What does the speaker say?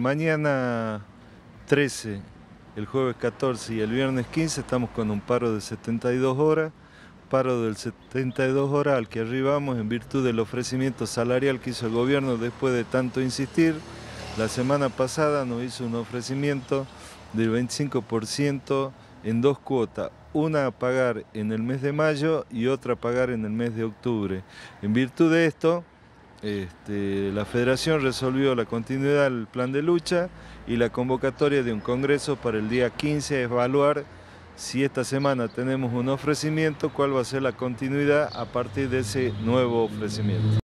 Mañana 13, el jueves 14 y el viernes 15 estamos con un paro de 72 horas, paro del 72 horas al que arribamos en virtud del ofrecimiento salarial que hizo el gobierno después de tanto insistir. La semana pasada nos hizo un ofrecimiento del 25% en dos cuotas, una a pagar en el mes de mayo y otra a pagar en el mes de octubre. En virtud de esto, este, la federación resolvió la continuidad del plan de lucha y la convocatoria de un congreso para el día 15 evaluar si esta semana tenemos un ofrecimiento, cuál va a ser la continuidad a partir de ese nuevo ofrecimiento.